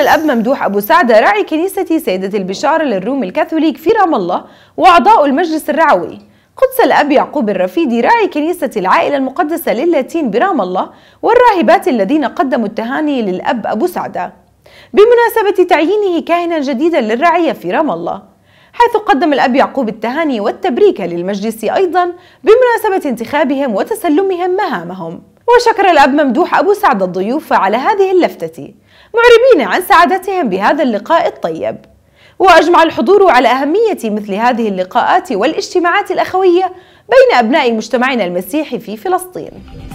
الأب ممدوح أبو سعدة راعي كنيسة سيدة البشارة للروم الكاثوليك في رام الله وأعضاء المجلس الرعوي قدس الأب يعقوب الرفيدي راعي كنيسة العائلة المقدسة للاتين برام الله والراهبات الذين قدموا التهاني للأب أبو سعدة بمناسبة تعيينه كاهنا جديدا للرعية في رام الله حيث قدم الأب يعقوب التهاني والتبريك للمجلس أيضا بمناسبة انتخابهم وتسلمهم مهامهم وشكر الأب ممدوح أبو سعد الضيوف على هذه اللفتة معربين عن سعادتهم بهذا اللقاء الطيب وأجمع الحضور على أهمية مثل هذه اللقاءات والاجتماعات الأخوية بين أبناء مجتمعنا المسيحي في فلسطين